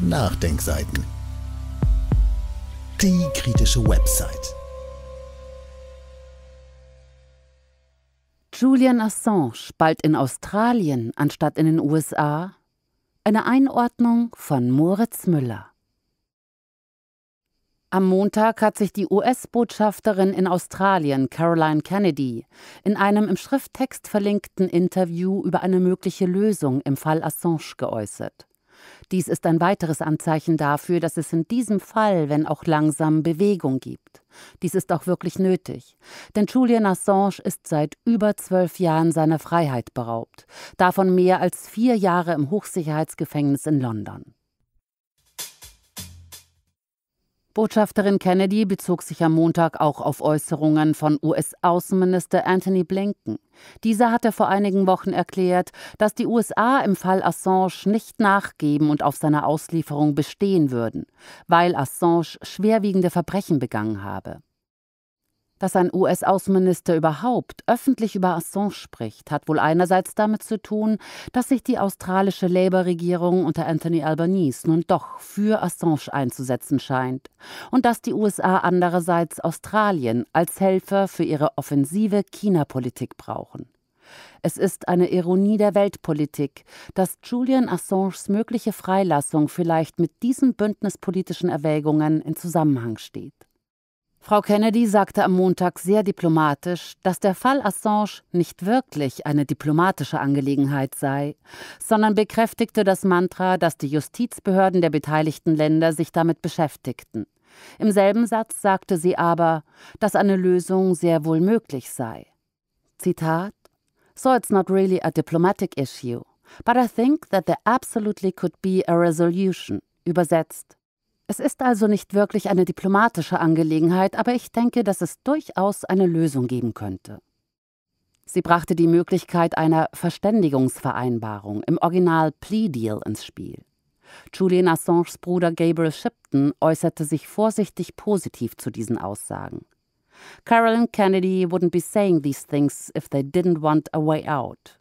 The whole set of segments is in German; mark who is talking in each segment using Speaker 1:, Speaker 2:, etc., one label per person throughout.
Speaker 1: Nachdenkseiten. Die kritische Website. Julian Assange bald in Australien anstatt in den USA? Eine Einordnung von Moritz Müller. Am Montag hat sich die US-Botschafterin in Australien, Caroline Kennedy, in einem im Schrifttext verlinkten Interview über eine mögliche Lösung im Fall Assange geäußert. Dies ist ein weiteres Anzeichen dafür, dass es in diesem Fall, wenn auch langsam, Bewegung gibt. Dies ist auch wirklich nötig, denn Julian Assange ist seit über zwölf Jahren seiner Freiheit beraubt, davon mehr als vier Jahre im Hochsicherheitsgefängnis in London. Botschafterin Kennedy bezog sich am Montag auch auf Äußerungen von US-Außenminister Anthony Blinken. Dieser hatte vor einigen Wochen erklärt, dass die USA im Fall Assange nicht nachgeben und auf seiner Auslieferung bestehen würden, weil Assange schwerwiegende Verbrechen begangen habe. Dass ein US-Außenminister überhaupt öffentlich über Assange spricht, hat wohl einerseits damit zu tun, dass sich die australische Labour-Regierung unter Anthony Albanese nun doch für Assange einzusetzen scheint und dass die USA andererseits Australien als Helfer für ihre offensive China-Politik brauchen. Es ist eine Ironie der Weltpolitik, dass Julian Assanges mögliche Freilassung vielleicht mit diesen bündnispolitischen Erwägungen in Zusammenhang steht. Frau Kennedy sagte am Montag sehr diplomatisch, dass der Fall Assange nicht wirklich eine diplomatische Angelegenheit sei, sondern bekräftigte das Mantra, dass die Justizbehörden der beteiligten Länder sich damit beschäftigten. Im selben Satz sagte sie aber, dass eine Lösung sehr wohl möglich sei. Zitat: So it's not really a diplomatic issue, but I think that there absolutely could be a resolution. Übersetzt: es ist also nicht wirklich eine diplomatische Angelegenheit, aber ich denke, dass es durchaus eine Lösung geben könnte. Sie brachte die Möglichkeit einer Verständigungsvereinbarung im Original Plea Deal ins Spiel. Julian Assanges Bruder Gabriel Shipton äußerte sich vorsichtig positiv zu diesen Aussagen. Carolyn Kennedy wouldn't be saying these things if they didn't want a way out.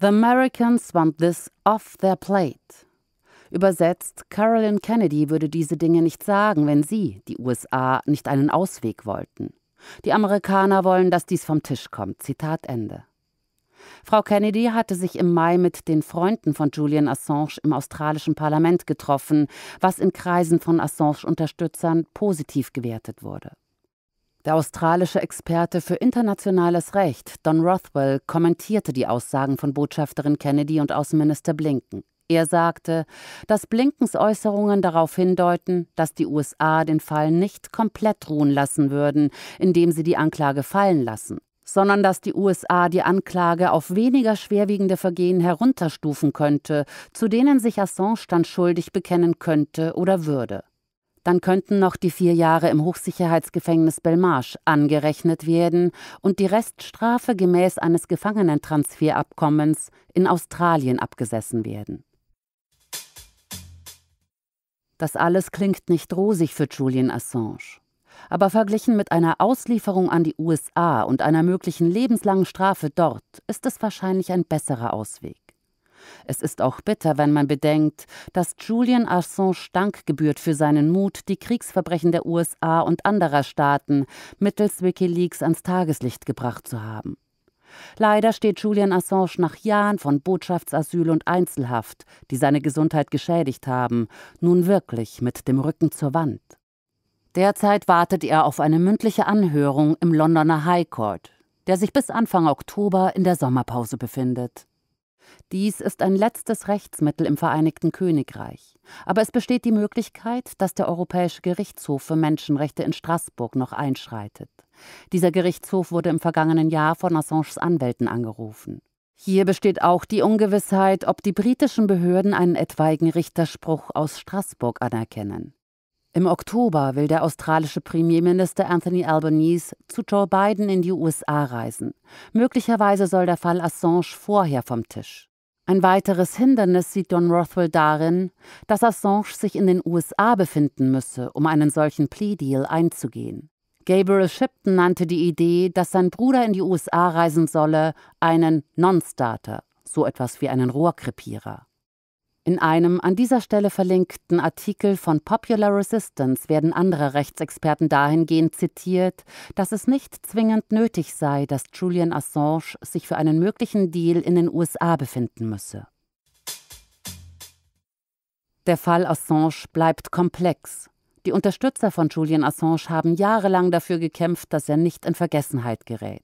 Speaker 1: The Americans want this off their plate. Übersetzt, Carolyn Kennedy würde diese Dinge nicht sagen, wenn sie, die USA, nicht einen Ausweg wollten. Die Amerikaner wollen, dass dies vom Tisch kommt. Zitat Ende. Frau Kennedy hatte sich im Mai mit den Freunden von Julian Assange im australischen Parlament getroffen, was in Kreisen von Assange-Unterstützern positiv gewertet wurde. Der australische Experte für internationales Recht, Don Rothwell, kommentierte die Aussagen von Botschafterin Kennedy und Außenminister Blinken. Er sagte, dass Blinkens Äußerungen darauf hindeuten, dass die USA den Fall nicht komplett ruhen lassen würden, indem sie die Anklage fallen lassen, sondern dass die USA die Anklage auf weniger schwerwiegende Vergehen herunterstufen könnte, zu denen sich Assange dann schuldig bekennen könnte oder würde. Dann könnten noch die vier Jahre im Hochsicherheitsgefängnis Belmarsch angerechnet werden und die Reststrafe gemäß eines Gefangenentransferabkommens in Australien abgesessen werden. Das alles klingt nicht rosig für Julian Assange. Aber verglichen mit einer Auslieferung an die USA und einer möglichen lebenslangen Strafe dort ist es wahrscheinlich ein besserer Ausweg. Es ist auch bitter, wenn man bedenkt, dass Julian Assange Dank gebührt für seinen Mut, die Kriegsverbrechen der USA und anderer Staaten mittels Wikileaks ans Tageslicht gebracht zu haben. Leider steht Julian Assange nach Jahren von Botschaftsasyl und Einzelhaft, die seine Gesundheit geschädigt haben, nun wirklich mit dem Rücken zur Wand. Derzeit wartet er auf eine mündliche Anhörung im Londoner High Court, der sich bis Anfang Oktober in der Sommerpause befindet. Dies ist ein letztes Rechtsmittel im Vereinigten Königreich. Aber es besteht die Möglichkeit, dass der Europäische Gerichtshof für Menschenrechte in Straßburg noch einschreitet. Dieser Gerichtshof wurde im vergangenen Jahr von Assanges Anwälten angerufen. Hier besteht auch die Ungewissheit, ob die britischen Behörden einen etwaigen Richterspruch aus Straßburg anerkennen. Im Oktober will der australische Premierminister Anthony Albanese zu Joe Biden in die USA reisen. Möglicherweise soll der Fall Assange vorher vom Tisch. Ein weiteres Hindernis sieht Don Rothwell darin, dass Assange sich in den USA befinden müsse, um einen solchen Plea-Deal einzugehen. Gabriel Shipton nannte die Idee, dass sein Bruder in die USA reisen solle, einen Non-Starter, so etwas wie einen Rohrkrepierer. In einem an dieser Stelle verlinkten Artikel von Popular Resistance werden andere Rechtsexperten dahingehend zitiert, dass es nicht zwingend nötig sei, dass Julian Assange sich für einen möglichen Deal in den USA befinden müsse. Der Fall Assange bleibt komplex. Die Unterstützer von Julian Assange haben jahrelang dafür gekämpft, dass er nicht in Vergessenheit gerät.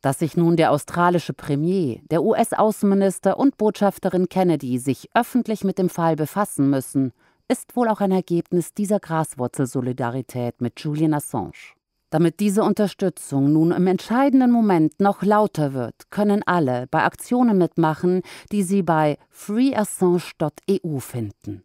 Speaker 1: Dass sich nun der australische Premier, der US-Außenminister und Botschafterin Kennedy sich öffentlich mit dem Fall befassen müssen, ist wohl auch ein Ergebnis dieser Graswurzelsolidarität mit Julian Assange. Damit diese Unterstützung nun im entscheidenden Moment noch lauter wird, können alle bei Aktionen mitmachen, die sie bei freeassange.eu finden.